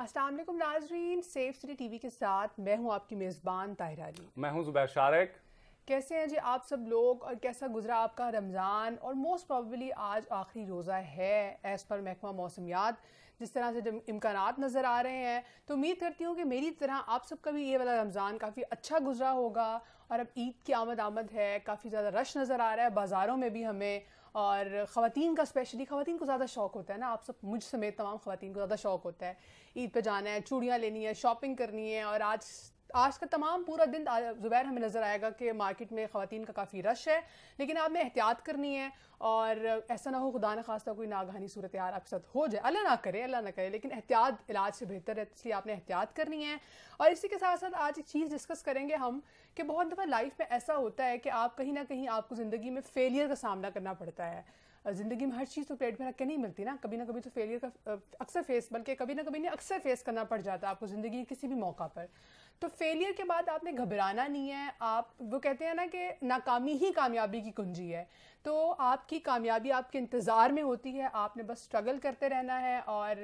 असलम नाजरीन safe city TV के साथ मैं हूं आपकी मेज़बान ताहिर अली मैं हूं जुबैर शारक कैसे हैं जी आप सब लोग और कैसा गुजरा आपका रमज़ान और मोस्ट प्रॉबली आज आखिरी रोज़ा है एज़ पर महकमा मौसमियात जिस तरह से जब इम्कान नज़र आ रहे हैं तो उम्मीद करती हूँ कि मेरी तरह आप सबका भी ये वाला रमज़ान काफ़ी अच्छा गुजरा होगा और अब ईद की आमद आमद है काफ़ी ज़्यादा रश नज़र आ रहा है बाज़ारों में भी हमें और ख़वान का स्पेशली ख़वान को ज़्यादा शौक होता है ना आप सब मुझ समेत तमाम ख़वान को ज़्यादा शौक होता है ईद पर जाना है चूड़ियाँ लेनी है शॉपिंग करनी है और आज आज का तमाम पूरा दिन ज़ुबैर हमें नज़र आएगा कि मार्केट में ख़वान का काफ़ी रश है लेकिन आपने एहतियात करनी है और ऐसा ना हो खुदा न खास्ता कोई नागहानी सूरत यार आपके साथ हो जाए अल्लाह ना करे अल्लाह ना करे लेकिन एहतियात इलाज से बेहतर है इसलिए आपने एहतियात करनी है और इसी के साथ साथ आज एक चीज़ डिस्कस करेंगे हम कि बहुत दफ़ा लाइफ में ऐसा होता है कि आप कहीं ना कहीं आपको ज़िंदगी में फ़ेलियर का सामना करना पड़ता है ज़िंदगी में हर चीज़ तो प्लेट में रख के नहीं मिलती ना कभी ना कभी तो फेलियर का अक्सर फेस बल्कि कभी ना कभी नहीं अक्सर फेस करना पड़ जाता है आपको ज़िंदगी किसी भी मौका पर तो फेलियर के बाद आपने घबराना नहीं है आप वो कहते हैं ना कि नाकामी ही कामयाबी की कुंजी है तो आपकी कामयाबी आपके इंतज़ार में होती है आपने बस स्ट्रगल करते रहना है और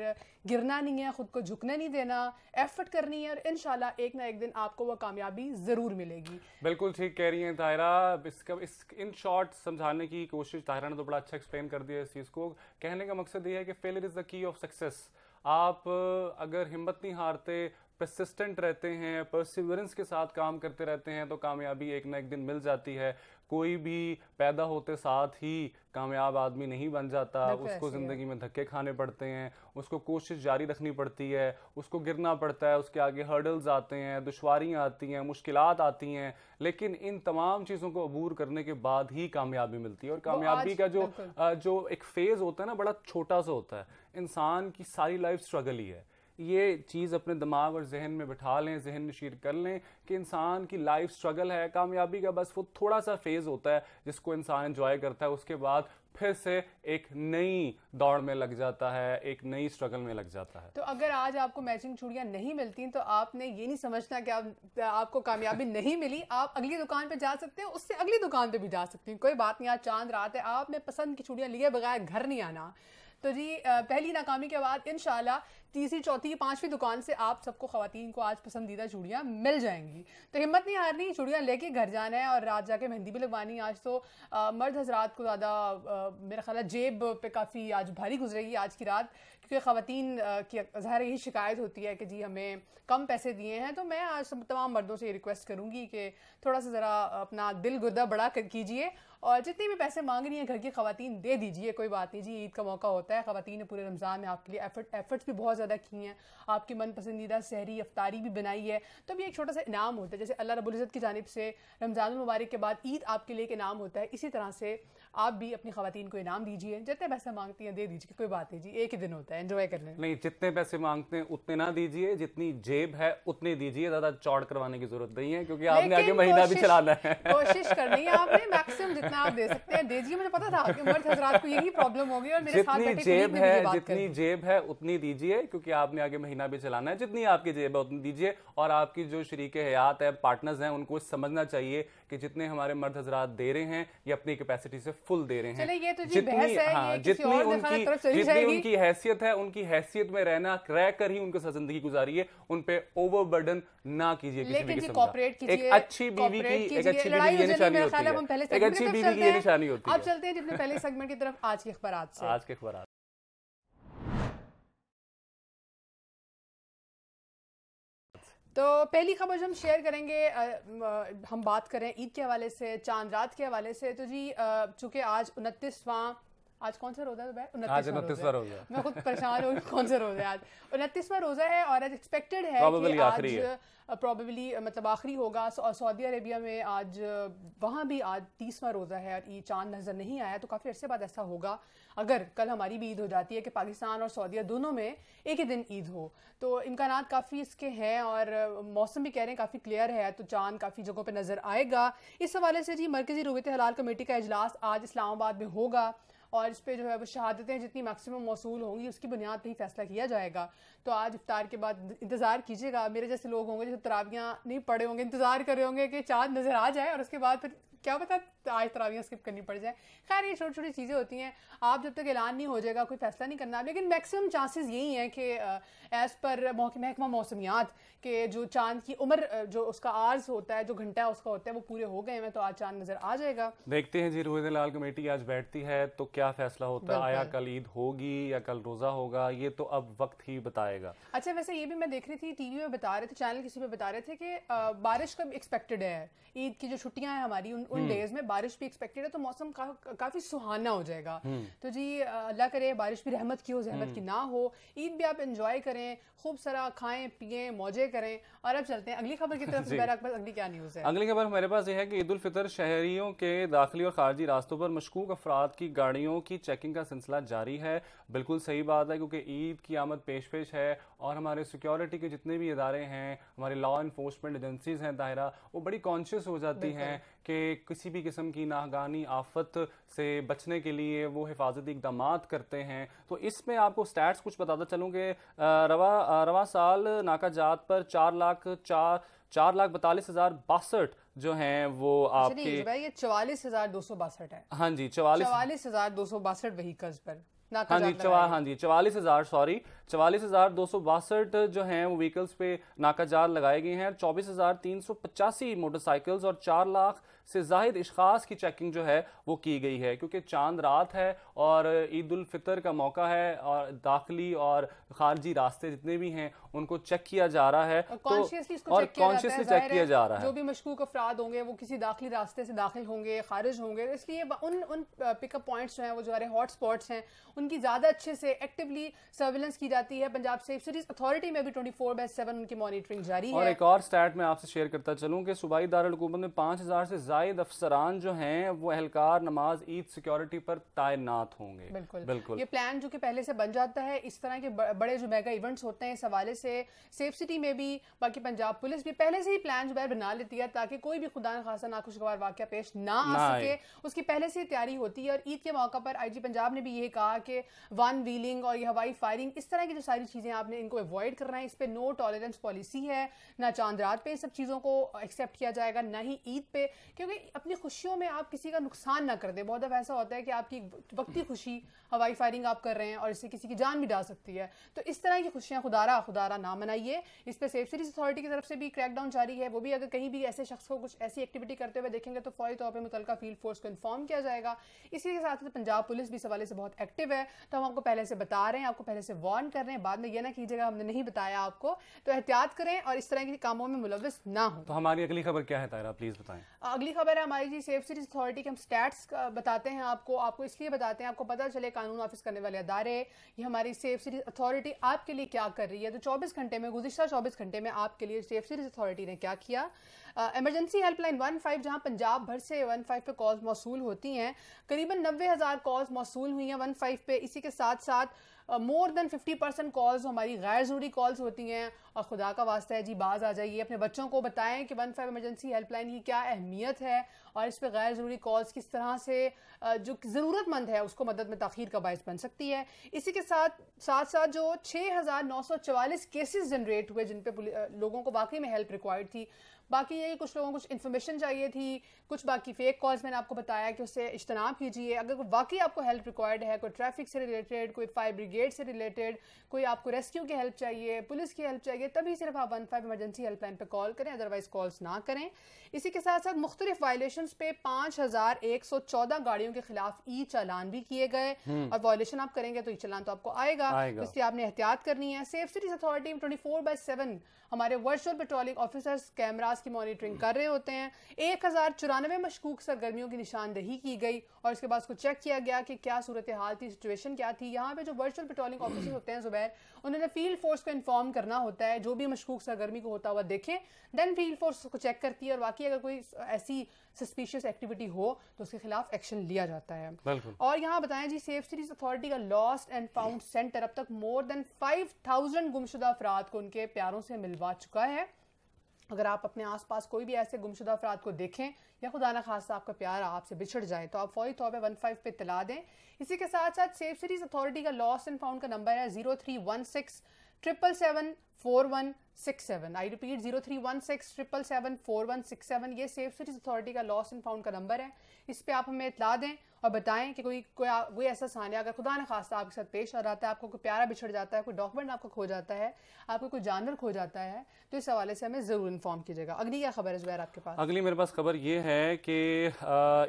गिरना नहीं है ख़ुद को झुकना नहीं देना एफर्ट करनी है और इन एक ना एक दिन आपको वह कामयाबी ज़रूर मिलेगी बिल्कुल ठीक कह रही हैं ताहरा इसका इस इन शॉर्ट समझाने की कोशिश ताहरा ने तो बड़ा अच्छा एक्सप्लेन कर दिया इस चीज़ को कहने का मकसद ये है कि failure is the key of success आप अगर हिम्मत नहीं हारते परसिस्टेंट रहते हैं परसिवरेंस के साथ काम करते रहते हैं तो कामयाबी एक ना एक दिन मिल जाती है कोई भी पैदा होते साथ ही कामयाब आदमी नहीं बन जाता उसको ज़िंदगी में धक्के खाने पड़ते हैं उसको कोशिश जारी रखनी पड़ती है उसको गिरना पड़ता है उसके आगे हर्डल्स आते हैं दुशवारियाँ आती हैं मुश्किल आती हैं लेकिन इन तमाम चीज़ों को अबूर करने के बाद ही कामयाबी मिलती है और कामयाबी का जो जो एक फेज़ होता है ना बड़ा छोटा सा होता है इंसान की सारी लाइफ स्ट्रगल ही है ये चीज़ अपने दिमाग और जहन में बिठा लें जहन नशीर कर लें कि इंसान की लाइफ स्ट्रगल है कामयाबी का बस वो थोड़ा सा फेज़ होता है जिसको इंसान इंजॉय करता है उसके बाद फिर से एक नई दौड़ में लग जाता है एक नई स्ट्रगल में लग जाता है तो अगर आज आपको मैचिंग चूड़ियाँ नहीं मिलती तो आपने ये नहीं समझना कि आप, आपको कामयाबी नहीं मिली आप अगली दुकान पर जा सकते हैं उससे अगली दुकान पर भी जा सकते हैं कोई बात नहीं आज चांद रात है आपने पसंद की चूड़ियाँ लिए बगैर घर नहीं आना तो जी पहली नाकामी के बाद इन तीसरी चौथी पांचवी दुकान से आप सबको खातन को आज पसंदीदा चूड़ियाँ मिल जाएंगी तो हिम्मत नहीं हारनी चूड़ियाँ लेके घर जाना है और रात जाके मेहंदी भी लगवानी आज तो आ, मर्द हजरात को ज़्यादा मेरा ख्याल जेब पे काफ़ी आज भारी गुजरेगी आज की रात क्योंकि ख़वान की ज़ाहिर यही शिकायत होती है कि जी हमें कम पैसे दिए हैं तो मैं आज तमाम मर्दों से ये रिक्वेस्ट करूँगी कि थोड़ा सा ज़रा अपना दिल गुदा बड़ा कीजिए और जितने भी पैसे मांग रही हैं घर की खातन दे दीजिए कोई बात नहीं जी ईद का मौका होता है खातन ने पूरे रमज़ान में आपके लिए एफर्ट एफर्ट्स भी बहुत ज़्यादा की हैं आपकी मन पसंदीदा सहरी अफ्तारी भी बनाई है तो भी एक छोटा सा इनाम होता है जैसे अल्लाह रबुल्ज़त की जानब से रमज़ान मुबारक के बाद ईद आपके लिए एक इनाम होता है इसी तरह से आप भी अपनी खातन को इनाम दीजिए जितने पैसे मांगती हैं दे दीजिए कोई बात नहीं जी एक ही दिन होता है इन्जॉय कर लें नहीं जितने पैसे मांगते हैं उतने ना दीजिए जितनी जेब है उतने दीजिए ज़्यादा चौड़ करवाने की ज़रूरत नहीं है क्योंकि आपने आगे महीना भी चलाना है कोशिश करनी है आपने मैक्सिमम जितना आप दे सकते हैं दे दीजिए मुझे पता था आपके मर्द हजरात को यही प्रॉब्लम होगी और मेरे साथ जेब है जितनी जेब है उतनी दीजिए क्योंकि आपने आगे महीना भी चलाना है जितनी आपकी जेब है उतनी दीजिए और आपकी जो शरीक हयात है पार्टनर्स हैं उनको समझना चाहिए कि जितने हमारे मर्द हजरात दे रहे हैं ये अपनी कैपेसिटी से फुल दे रहे हैं ये तो जी जितनी है, हाँ ये जितनी उनकी जितनी उनकी हैसियत है उनकी हैसियत में रहना रह कर ही उनके साथ जिंदगी है उन पर ओवरबर्डन ना कीजिए किसी भी एक अच्छी बीवी की एक अच्छी बीवी की निशानी होती है एक अच्छी बीवी की निशानी होती है अब चलते हैं जितने पहले सेगमेंट की तरफ आज के अखबार आज के अखबार तो पहली खबर जो हम शेयर करेंगे आ, हम बात करें ईद के हवाले से चांद रात के हवाले से तो जी चूँकि आज उनतीसवां आज कौन सा रोजा है उनतीस उनतीसवा रोजा मैं खुद परेशान हूँ कौन सा रोजा है आज उनतीसवा रोजा है और आज एक्सपेक्टेड है कि आज प्रॉबेबली मतलब आखिरी होगा और सऊदी अरेबिया में आज वहाँ भी आज तीसवा रोज़ा है और ये चांद नज़र नहीं आया तो काफ़ी अर्से बाद ऐसा होगा अगर कल हमारी भी ईद हो जाती है कि पाकिस्तान और सऊदीया दोनों में एक ही दिन ईद हो तो इम्कान काफ़ी इसके हैं और मौसम भी कह रहे हैं काफ़ी क्लियर है तो चांद काफ़ी जगहों पर नज़र आएगा इस हवाले से जी मरकज़ी रूबत हलाल कमेटी का अजलास आज इस्लामाबाद में होगा और इस पर जो है वो शहादतें जितनी मैक्सिमम मौसू होंगी उसकी बुनियाद पर ही फैसला किया जाएगा तो आज इफ्तार के बाद इंतज़ार कीजिएगा मेरे जैसे लोग होंगे जैसे तरावियाँ नहीं पड़े होंगे इंतज़ार कर रहे होंगे कि चाँद नज़र आ जाए और उसके बाद फिर क्या पता आज तरावियाँ स्किप करनी पड़ जाए खैर ये छोटी छोटी चीज़ें होती हैं आप जब तक ऐलान नहीं हो जाएगा कोई फैसला नहीं करना लेकिन मैक्सिमम चांसेस यही हैं कि एज़ पर महकमा मौसमियात के जो चांद की उम्र जो उसका आर्ज होता है जो घंटा उसका होता है वो पूरे हो गए हैं तो आज चांद नज़र आ जाएगा देखते हैं जी रोहित लाल कमेटी आज बैठती है तो क्या फैसला होता है आया कल ईद होगी या कल रोज़ा होगा ये तो अब वक्त ही बताएगा अच्छा वैसे ये भी मैं देख रही थी टी में बता रहे थे चैनल किसी पर बता रहे थे कि बारिश कब एक्सपेक्टेड है ईद की जो छुट्टियाँ हैं हमारी उन डेज हम्म। में बारिश भी एक्सपेक्टेड है तो मौसम का, काफी सुहाना हो जाएगा हम्म। तो जी अल्लाह करे बारिश भी रहमत की हो जहमत हम्म। की ना हो ईद भी आप इंजॉय करें खूब सारा खाएं पिए मौजे करें और अब चलते हैं अगली खबर की तरफ से अकबर अगली क्या न्यूज है अगली खबर हमारे पास ये है कि ईद उल फितर शहरियों के दाखिली और खारजी रास्तों पर मशकूक अफराद की गाड़ियों की चेकिंग का सिलसिला जारी है बिल्कुल सही बात है क्योंकि ईद की आमद पेश पेश है और हमारे सिक्योरिटी के जितने भी इदारे हैं हमारे लॉ इन्फोर्समेंट एजेंसीज हैं दायरा वो बड़ी कॉन्शियस हो जाती हैं कि किसी भी किस्म की नागानी आफत से बचने के लिए वो हिफाजती इकदाम करते हैं तो इसमें आपको स्टैट्स कुछ बताता चलूँ कि रवा रवा साल नाका जात पर चार लाख चार चार लाख बतालीस हजार बासठ जो हैं वो अच्छा आपके ये चवालीस हजार दो सौ बासठ है हाँ जी चवालीस चवालीस हजार दो सौ बासठ व्हीकल्स पर हाँ जी चवा हाँ जी चवालीस हज़ार सॉरी चवालीस हज़ार दो सौ बासठ जो हैं वो व्हीकल्स पे नाकाजार लगाए गए हैं चौबीस हज़ार तीन सौ पचासी मोटरसाइकिल्स और चार लाख से जाहिद इशास की चेकिंग जो है वो की गई है क्योंकि चांद रात है और ईद उल फितर का मौका है और दाखिली और खारजी रास्ते जितने भी हैं उनको चेक किया जा रहा है और तो कॉन्शियसली चेक किया जा रहा है जो भी मशकूक अफराद होंगे वो किसी दाखिली रास्ते से दाखिल होंगे खारिज होंगे इसलिए उन उन पिकअप पॉइंट्स जो हैं वो जो हमारे हॉट स्पॉट्स हैं उनकी ज़्यादा अच्छे से एक्टिवली सर्विलेंस की जाती है पंजाब सेफ सिटीज अथॉरिटी में भी ट्वेंटी फोर बाई सेवन उनकी मॉनिटरिंग जारी और है एक और स्टैट में आपसे शेयर करता चलूँ कि सूबाई दारकूमत में पाँच हज़ार से जायद अफसरान जो हैं वो एहलकार नमाज ईद सिक्योरिटी पर तैनात होंगे बिल्कुल बिल्कुल ये प्लान जो कि पहले से बन जाता है इस तरह के बड़े जो मेगा इवेंट्स होते हैं इस हवाले से सेफ सिटी में भी बाकी पंजाब पुलिस भी पहले से ही प्लान जो है बना लेती है ताकि कोई भी खुदा खासा ना खुशगवार वाक्य पेश ना आ सके उसकी पहले से तैयारी होती है और ईद के मौका पर आई पंजाब ने भी ये कहा कि वन व्हीलिंग और ये हवाई फायरिंग इस तरह की जो सारी चीज़ें आपने इनको अवॉइड करना है इस पर नो टॉलरेंस पॉलिसी है ना चांद रात पे इन सब चीज़ों को एक्सेप्ट किया जाएगा ना ही ईद पे क्योंकि अपनी खुशियों में आप किसी का नुकसान ना कर दें बहुत अब ऐसा होता है कि आपकी वक्ती खुशी हवाई फायरिंग आप कर रहे हैं और इससे किसी की जान भी डाल सकती है तो इस तरह की खुशियाँ खुदारा खुदारा ज़्यादा ना मनाइए इस पर सेफ सीरीज अथॉरिटी की तरफ से भी क्रैकडाउन जारी है वो भी अगर कहीं भी ऐसे शख्स को कुछ ऐसी एक्टिविटी करते हुए देखेंगे तो फौरी तौर पर मुतल फील्ड फोर्स को इन्फॉर्म किया जाएगा इसी के साथ पंजाब पुलिस भी इस हवाले से बहुत एक्टिव है तो हम आपको पहले से बता रहे हैं आपको पहले से वार्न कर रहे हैं बाद में यह ना कीजिएगा हमने नहीं बताया आपको तो एहतियात करें और इस तरह के कामों में मुलविस ना हो तो हमारी अगली खबर क्या है तायरा प्लीज बताएं अगली खबर है हमारी जी सेफ सीरीज अथॉरिटी के हम स्टैट्स बताते हैं आपको आपको इसलिए बताते हैं आपको पता चले कानून ऑफिस करने वाले अदारे ये हमारी सेफ सीरीज अथॉरिटी आपके लिए क्या कर रही है तो 24 घंटे में गुजशत 24 घंटे में आपके लिए सेफ अथॉरिटी ने क्या किया एमरजेंसी हेल्पलाइन वन फाइव जहाँ पंजाब भर से वन फाइव पे कॉल्स मौसू होती हैं करीबन नब्बे हज़ार कॉल्स मौसू हुई हैं वन फाइव पे इसी के साथ साथ more than fifty percent calls हमारी गैर ज़रूरी कॉल्स होती हैं और खुदा का वास्ता है जी बाज आ जाइए अपने बच्चों को बताएं कि वन फाइव इमरजेंसी हेल्पलाइन की क्या अहमियत है और इस पर गैर ज़रूरी कॉल्स किस तरह से जो ज़रूरतमंद है उसको मदद में तखीर का बायस बन सकती है इसी के साथ साथ साथ जो छः हज़ार नौ सौ चवालीस केसेज जनरेट हुए जिन पर लोगों को वाकई में हेल्प रिक्वायर्ड थी बाकी ये कुछ लोगों को कुछ इन्फॉर्मेशन चाहिए थी कुछ बाकी फेक कॉल्स मैंने आपको बताया कि उससे इज्तनाब कीजिए अगर वाकई आपको हेल्प रिक्वायर्ड है कोई ट्रैफिक से रिलेटेड कोई फायर ब्रिगेड से रिलेटेड कोई आपको रेस्क्यू की हेल्प चाहिए पुलिस की हेल्प चाहिए तभी सिर्फ आप वन फाइव इमरजेंसी हेल्पलाइन पर कॉल करें अदरवाइज कॉल्स ना करें इसी के साथ साथ मुख्तलिफ वायलेशन पे पाँच हज़ार एक सौ चौदह गाड़ियों के खिलाफ ई चालान भी किए गए हम्म। और वायलेशन आप करेंगे तो ई चालान तो आपको आएगा, इसलिए आपने एहतियात करनी है safe cities authority twenty four by seven हमारे वर्चुअल पेट्रोलिंग ऑफिसर्स कैमराज की मॉनिटरिंग कर रहे होते हैं एक हज़ार चौरानवे मशकूक सरगर्मियों की निशानदही की गई और इसके बाद उसको चेक किया गया कि क्या सूरत हाल थी सिचुएशन क्या थी यहाँ पे जो वर्चुअल पेट्रोलिंग ऑफिसर होते हैं जुबैर उन्होंने फील्ड फोर्स को इन्फॉर्म करना होता है जो भी मशकूक सरगर्मी को होता हुआ देखें देन फील्ड फोर्स उसको चेक करती है और बाकी अगर कोई ऐसी सस्पिशियस एक्टिविटी हो तो उसके खिलाफ एक्शन लिया जाता है और यहाँ बताएं जी सेफ सिटीज अथॉरिटी का लॉस्ट एंड फाउंड सेंटर अब तक मोर देन फाइव थाउजेंड गुमशुदा अफराद को उनके प्यारों से मिलवा चुका है अगर आप अपने आसपास कोई भी ऐसे गुमशुदा अफराद को देखें या खुदा ना खासा आपका प्यार आपसे बिछड़ जाए तो आप फौरी तौर पर वन फाइव पे तला दें इसी के साथ साथ सेफ सीरीज अथॉरिटी का लॉस एंड फाउंड का नंबर है zero three one six triple seven four one six seven I repeat zero three one six triple seven four one six seven ये सेफ सीरीज अथॉरिटी का lost and found का number है इस पर आप हमें इतला दें और बताएं कि कोई कोई कोई ऐसा सानिया अगर खुदा न खास्ता आपके साथ पेश आ जाता है आपको कोई प्यारा बिछड़ जाता है कोई डॉक्यूमेंट आपको खो जाता है आपको कोई जानवर खो जाता है तो इस हवाले से हमें ज़रूर इन्फॉर्म कीजिएगा अगली क्या खबर है जुबैर आपके पास अगली मेरे पास खबर ये है कि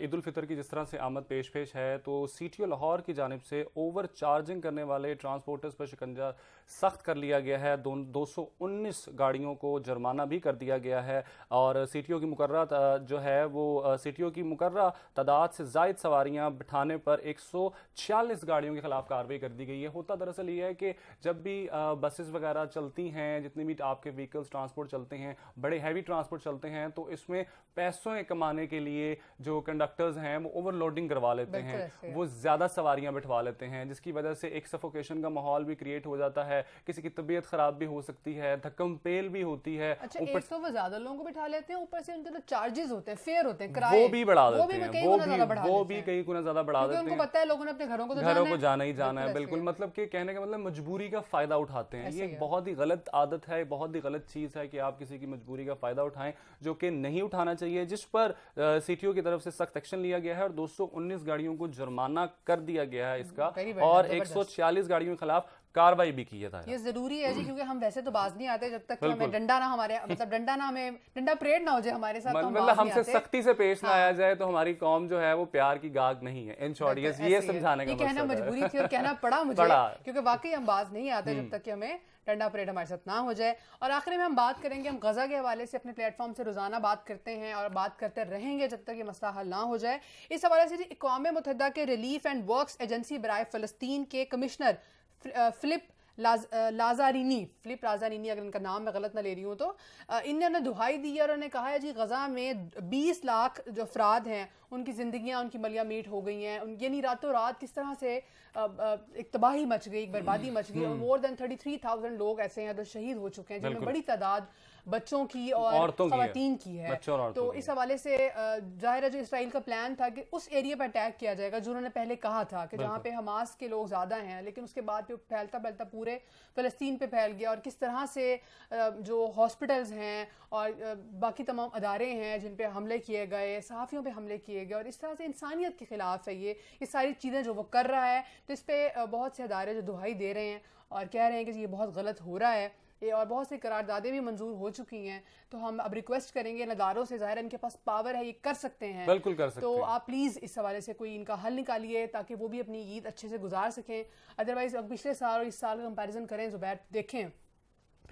ईद फितर की जिस तरह से आमद पेश पेश है तो सी लाहौर की जानब से ओवर चार्जिंग करने वाले ट्रांसपोर्टर्स पर शिकंजा सख्त कर लिया गया है दो सौ उन्नीस गाड़ियों को जुर्माना भी कर दिया गया है और सी की मुकर्रा जो है वो सी की मुकर्रा तादाद से जायद सवारियाँ गाड़ियां बिठाने पर 146 गाड़ियों के खिलाफ कार्रवाई कर दी गई है होता दरअसल ये है कि जब भी बसेस वगैरह चलती हैं जितने भी आपके व्हीकल्स ट्रांसपोर्ट चलते हैं बड़े हैवी ट्रांसपोर्ट चलते हैं तो इसमें पैसों कमाने के लिए जो कंडक्टर्स हैं वो ओवरलोडिंग करवा लेते हैं वो ज़्यादा सवारियां बिठवा लेते हैं जिसकी वजह से एक सफोकेशन का माहौल भी क्रिएट हो जाता है किसी की तबीयत खराब भी हो सकती है धक्कम पेल भी होती है अच्छा, ऊपर तो वो ज्यादा लोगों को बिठा लेते हैं ऊपर से उनके तो चार्जेस होते हैं फेयर होते हैं वो भी बढ़ा देते हैं वो भी कई गुना ज्यादा बढ़ा देते हैं पता है लोगों ने अपने घरों को तो घरों को जाना ही जाना है बिल्कुल मतलब कि कहने का मतलब मजबूरी का फायदा उठाते हैं ये एक बहुत ही गलत आदत है बहुत ही गलत चीज है कि आप किसी की मजबूरी का फायदा उठाएं जो कि नहीं उठाना चाहिए जिस पर सीटीओ की तरफ से सख्त एक्शन लिया गया है और दो गाड़ियों को जुर्माना कर दिया गया है इसका और एक गाड़ियों के खिलाफ कार्रवाई भी की जाए ये जरूरी है जी क्योंकि हम वैसे तो बाज नहीं आते जब तक कि हमें डंडा ना हमारे मतलब डंडा ना हमें डंडा परेड ना हो जाए हमारे साथ तो मतलब तो हमसे सख्ती से पेश हाँ। ना आया हाँ। जाए तो हमारी कौम जो है वो प्यार की गाग नहीं है इन शॉर्ट ये ये समझाने का कहना मजबूरी थी और कहना पड़ा मुझे क्योंकि वाकई हम बाज नहीं आते जब हम्म। तक कि हमें डंडा परेड हमारे साथ ना हो जाए और आखिर में हम बात करेंगे हम गज़ा के हवाले से अपने प्लेटफॉर्म से रोज़ाना बात करते हैं और बात करते रहेंगे जब तक ये मसला हल ना हो जाए इस हवाले से जी इकवाम मुतहदा के रिलीफ एंड वर्क्स एजेंसी बरए फ़लस्तीन के कमिश्नर फिलिप लाज, लाजारिनी फिलिप लाजारिनी अगर इनका नाम मैं गलत ना ले रही हूँ तो uh, इन्होंने दुहाई दी है और उन्होंने कहा है जी गज़ा में 20 लाख जो अफराद हैं उनकी ज़िंदगियाँ उनकी मलिया मीट हो गई हैं उन यानी रातों रात किस तरह से uh, uh, एक तबाही मच गई एक बर्बादी हम्म, मच गई और more than thirty three thousand लोग ऐसे हैं जो शहीद हो चुके हैं जिनमें बड़ी तादाद बच्चों की और खातन की है, की है। तो की इस हवाले से जाहिर है जो इसराइल का प्लान था कि उस एरिया पर अटैक किया जाएगा जो उन्होंने पहले कहा था कि जहाँ पे हमास के लोग ज्यादा हैं लेकिन उसके बाद पे फैलता फैलता पूरे फलस्तीन पे फैल गया और किस तरह से जो हॉस्पिटल्स हैं और बाकी तमाम अदारे हैं जिन पे हमले किए गए सहाफ़ियों पे हमले किए गए और इस तरह से इंसानियत के ख़िलाफ़ है ये ये सारी चीज़ें जो वो कर रहा है तो इस पर बहुत से अदारे जो दुहाई दे रहे हैं और कह रहे हैं कि ये बहुत गलत हो रहा है और बहुत सी करारदादे भी मंजूर हो चुकी हैं तो हम अब रिक्वेस्ट करेंगे नदारों से ज़ाहिर इनके पास पावर है ये कर सकते हैं बिल्कुल कर सकते तो आप प्लीज़ इस हवाले से कोई इनका हल निकालिए ताकि वो भी अपनी ईद अच्छे से गुजार सकें अदरवाइज़ अब पिछले साल और इस साल का कंपेरिजन करें जुबैर तो देखें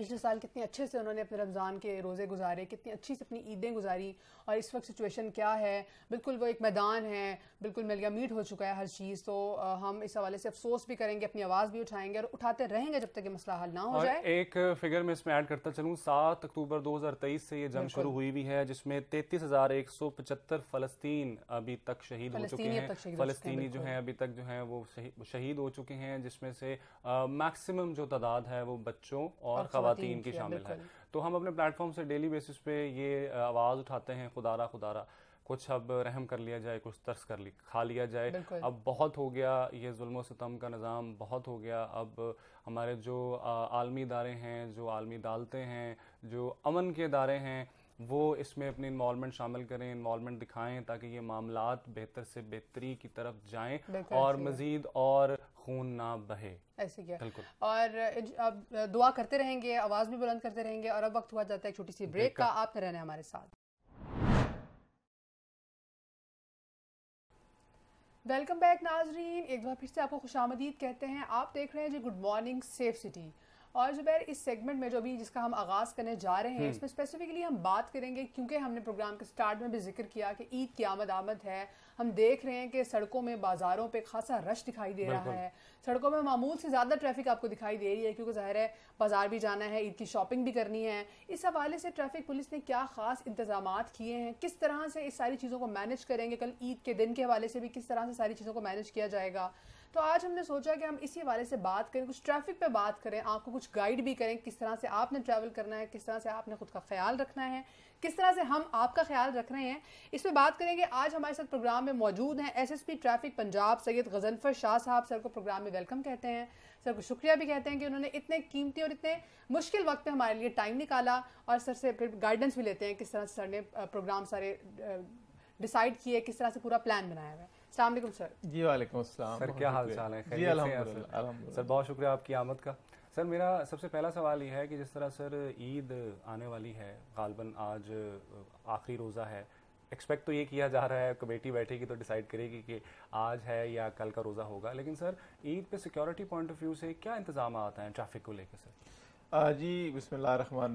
पिछले साल कितने अच्छे से उन्होंने अपने रमज़ान के रोज़े गुजारे कितनी अच्छी से अपनी ईदें गुजारी और इस वक्त सिचुएशन क्या है बिल्कुल वो एक मैदान है बिल्कुल मिल गया मीट हो चुका है हर चीज़ तो हम इस हवाले से अफसोस भी करेंगे अपनी आवाज़ भी उठाएंगे और उठाते रहेंगे जब तक ये मसला हल ना हो जाए एक फिगर में इसमें ऐड करता चलूँ सात अक्टूबर दो से ये जंग शुरू हुई भी है जिसमें तैतीस फलस्तीन अभी तक शहीद हो चुके हैं फलस्तीनी जो है अभी तक जो है वो शहीद हो चुके हैं जिसमें से मैक्सिमम जो तादाद है वो बच्चों और खबर खातन की शामिल है तो हम अपने प्लेटफॉर्म से डेली बेसिस पे ये आवाज़ उठाते हैं खुदारा खुदारा कुछ अब रहम कर लिया जाए कुछ तर्स कर ली खा लिया जाए अब बहुत हो गया ये जुल्म सितम का निज़ाम बहुत हो गया अब हमारे जो आलमी इदारे हैं जो आलमी अदालतें हैं जो अमन के इदारे हैं वो इसमें अपनी इन्वॉलमेंट शामिल करें इन्वॉलमेंट दिखाएं ताकि ये मामला बेहतर से बेहतरी की तरफ जाएं और मज़ीद और खून ना बहे ऐसे क्या बिल्कुल और अब दुआ करते रहेंगे आवाज़ भी बुलंद करते रहेंगे और अब वक्त हुआ जाता है छोटी सी ब्रेक का आप रहने हमारे साथ वेलकम बैक नाजरीन एक बार फिर से आपको खुश कहते हैं आप देख रहे हैं जी गुड मॉर्निंग सेफ सिटी और जुबैर इस सेगमेंट में जो अभी जिसका हम आगाज़ करने जा रहे हैं हम्म। इसमें स्पेसिफिकली हम बात करेंगे क्योंकि हमने प्रोग्राम के स्टार्ट में भी जिक्र किया कि ईद की आमद आमद है हम देख रहे हैं कि सड़कों में बाज़ारों पर खासा रश दिखाई दे रहा है सड़कों में मामूल से ज़्यादा ट्रैफिक आपको दिखाई दे रही है क्योंकि ज़ाहिर है बाज़ार भी जाना है ईद की शॉपिंग भी करनी है इस हवाले से ट्रैफिक पुलिस ने क्या ख़ास इंतजाम किए हैं किस तरह से इस सारी चीज़ों को मैनेज करेंगे कल ईद के दिन के हवाले से भी किस तरह से सारी चीज़ों को मैनेज किया जाएगा तो आज हमने सोचा कि हम इसी हवाले से बात करें कुछ ट्रैफिक पे बात करें आपको कुछ गाइड भी करें किस तरह से आपने ट्रैवल करना है किस तरह से आपने खुद का ख्याल रखना है किस तरह से हम आपका ख्याल रख रहे हैं इस पर बात करेंगे आज हमारे साथ प्रोग्राम में मौजूद हैं S S P traffic Punjab Syed Ghazanfar Shah साहब सर को प्रोग्राम में वेलकम कहते हैं सर को शुक्रिया भी कहते हैं कि उन्होंने इतने कीमती और इतने मुश्किल वक्त में हमारे लिए टाइम निकाला और सर से फिर गाइडेंस भी लेते हैं किस तरह से सर ने प्रोग्राम सारे डिसाइड किए किस तरह से पूरा प्लान बनाया हुआ है सर जी सर क्या हाल चाल है जी सर बहुत शुक्रिया आपकी आमद का सर मेरा सबसे पहला सवाल ये है कि जिस तरह सर ईद आने वाली है गालबन आज आखिरी रोज़ा है एक्सपेक्ट तो ये किया जा रहा है कमेटी बैठेगी तो डिसाइड करेगी कि आज है या कल का रोज़ा होगा लेकिन सर ईद पे सिक्योरिटी पॉइंट ऑफ व्यू से क्या इंतजाम आता है ट्रैफिक को लेकर सर जी बसमिल्ल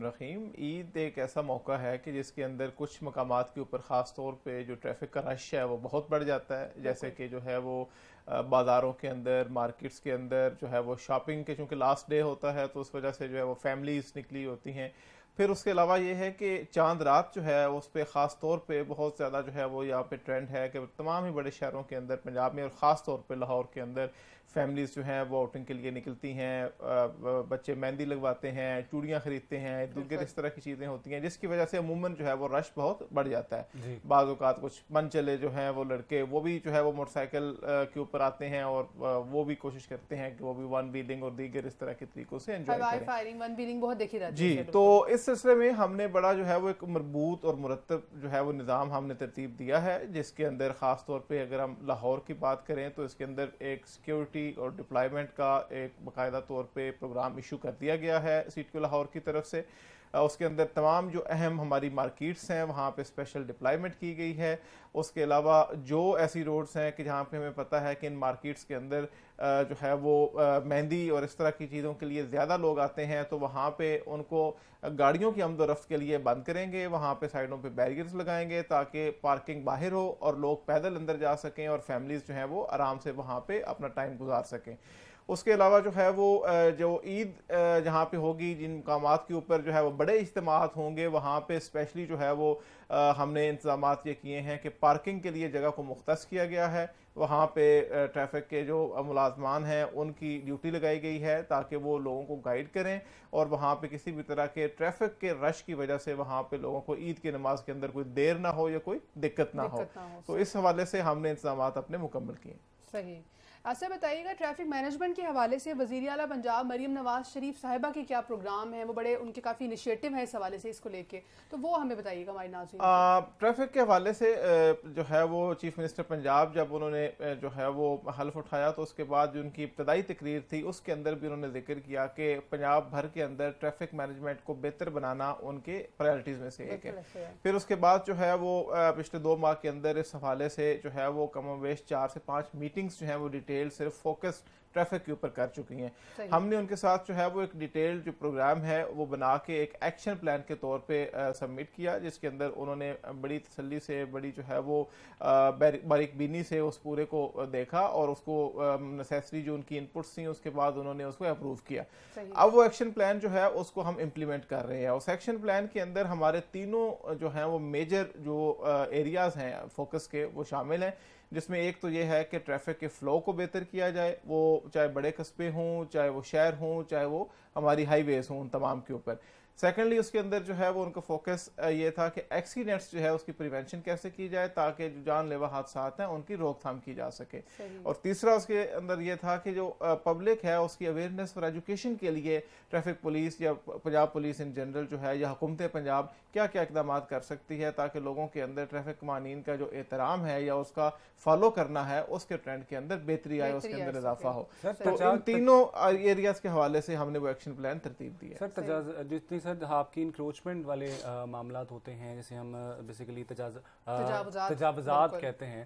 रहीम ईद एक ऐसा मौका है कि जिसके अंदर कुछ मकाम के ऊपर ख़ास तौर पर जो ट्रैफिक का रश है वो बहुत बढ़ जाता है जैसे कि जो है वो बाज़ारों के अंदर मार्केट्स के अंदर जो है वो शॉपिंग के चूँकि लास्ट डे होता है तो उस वजह से जो है वो फैमिलीज़ निकली होती हैं फिर उसके अलावा ये है कि चांद रात जो है उस पर ख़ास तौर पर बहुत ज़्यादा जो है वो यहाँ पर ट्रेंड है कि तमाम ही बड़े शहरों के अंदर पंजाब में और ख़ास तौर पर लाहौर के अंदर फैमिलीज़ जो हैं वो आउटिंग के लिए निकलती हैं बच्चे मेहंदी लगवाते हैं चूड़ियाँ खरीदते हैं दूसरे इस तरह की चीज़ें होती हैं जिसकी वजह से अमूमन जो है वो रश बहुत बढ़ जाता है बाज़ अवत कुछ मन चले जो हैं वो लड़के वो भी जो है वो मोटरसाइकिल के ऊपर आते हैं और वो भी कोशिश करते हैं कि वो भी वन व्हीलिंग और दीगर इस तरह के तरीकों से एंजॉय जी तो इस सिलसिले में हमने बड़ा जो है वो एक मरबूत और मुरतब जो है वो निज़ाम हमने तरतीब दिया है जिसके अंदर ख़ास तौर पर अगर हम लाहौर की बात करें तो इसके अंदर एक सिक्योरिटी सिक्योरिटी और डिप्लॉयमेंट का एक बाकायदा तौर पे प्रोग्राम इशू कर दिया गया है सीट के लाहौर की तरफ से उसके अंदर तमाम जो अहम हमारी मार्केट्स हैं वहाँ पे स्पेशल डिप्लॉयमेंट की गई है उसके अलावा जो ऐसी रोड्स हैं कि जहाँ पे हमें पता है कि इन मार्केट्स के अंदर जो है वो मेहंदी और इस तरह की चीज़ों के लिए ज़्यादा लोग आते हैं तो वहाँ पे उनको गाड़ियों की आमद रफ्त के लिए बंद करेंगे वहाँ पे साइडों पे बैरियर्स लगाएंगे ताकि पार्किंग बाहर हो और लोग पैदल अंदर जा सकें और फैमिलीज़ जो हैं वो आराम से वहाँ पर अपना टाइम गुजार सकें उसके अलावा जो है वो जो ईद जहाँ पे होगी जिन मकाम के ऊपर जो है वो बड़े इज्तम होंगे वहाँ पे स्पेशली जो है वो हमने इंतजाम ये किए हैं कि पार्किंग के लिए जगह को मुख्त किया गया है वहाँ पे ट्रैफिक के जो मुलाजमान हैं उनकी ड्यूटी लगाई गई है ताकि वो लोगों को गाइड करें और वहाँ पे किसी भी तरह के ट्रैफिक के रश की वजह से वहाँ पे लोगों को ईद की नमाज के अंदर कोई देर ना हो या कोई दिक्कत ना दिक्कत हो, ना हो तो इस हवाले से हमने इंतजाम अपने मुकम्मल किए सही अच्छा बताइएगा ट्रैफिक मैनेजमेंट के हवाले से वजी अला पंजाब मरीम नवाज शरीफ साहिबा के क्या प्रोग्राम हैं वो बड़े उनके काफ़ी इनिशिएटिव हैं इस हवाले से इसको लेके तो वो हमें बताइएगा हमारे नाजी ट्रैफिक के हवाले से जो है वो चीफ मिनिस्टर पंजाब जब उन्होंने जो है वो हल्फ उठाया तो उसके बाद जो उनकी इब्तदाई तकरीर थी उसके अंदर भी उन्होंने जिक्र किया कि पंजाब भर के अंदर ट्रैफिक मैनेजमेंट को बेहतर बनाना उनके प्रायरिटीज़ में से एक है फिर उसके बाद जो है वो पिछले दो माह के अंदर इस हवाले से जो है वो कमोवेश चार से पाँच मीटिंग मीटिंग्स जो है वो डिटेल सिर्फ फोकस ट्रैफिक के ऊपर कर चुकी हैं हमने उनके साथ जो है वो एक डिटेल जो प्रोग्राम है वो बना के एक एक्शन प्लान के तौर पे सबमिट किया जिसके अंदर उन्होंने बड़ी तसली से बड़ी जो है वो बारीक बीनी से उस पूरे को देखा और उसको नेसेसरी जो उनकी इनपुट्स थी उसके बाद उन्होंने उसको अप्रूव किया अब वो एक्शन प्लान जो है उसको हम इम्प्लीमेंट कर रहे हैं उस एक्शन प्लान के अंदर हमारे तीनों जो हैं वो मेजर जो एरियाज हैं फोकस के वो शामिल हैं जिसमें एक तो ये है कि ट्रैफिक के फ़्लो को बेहतर किया जाए वो चाहे बड़े कस्बे हों चाहे वो शहर हों चाहे वो हमारी हाईवेज़ हों उन तमाम के ऊपर सेकेंडली उसके अंदर जो है वो उनका फोकस ये था कि एक्सीडेंट्स जो है उसकी प्रिवेंशन कैसे की जाए ताकि जो जानलेवा हादसा हैं उनकी रोकथाम की जा सके और तीसरा उसके अंदर ये था कि जो पब्लिक है उसकी अवेयरनेस और एजुकेशन के लिए ट्रैफिक पुलिस या पंजाब पुलिस इन जनरल जो है या हुकूमत पंजाब क्या क्या इकदाम कर सकती है ताकि लोगों के अंदर ट्रैफिक कवानीन का जो एहतराम है या उसका फॉलो करना है उसके ट्रेंड के अंदर बेहतरी आए उसके अंदर इजाफा हो तो इन तीनों एरियाज के हवाले से हमने वो एक्शन प्लान तरतीब दी है सर आपकी इंक्रोचमेंट वाले मामला होते हैं जैसे हम बेसिकली तजावजात कहते हैं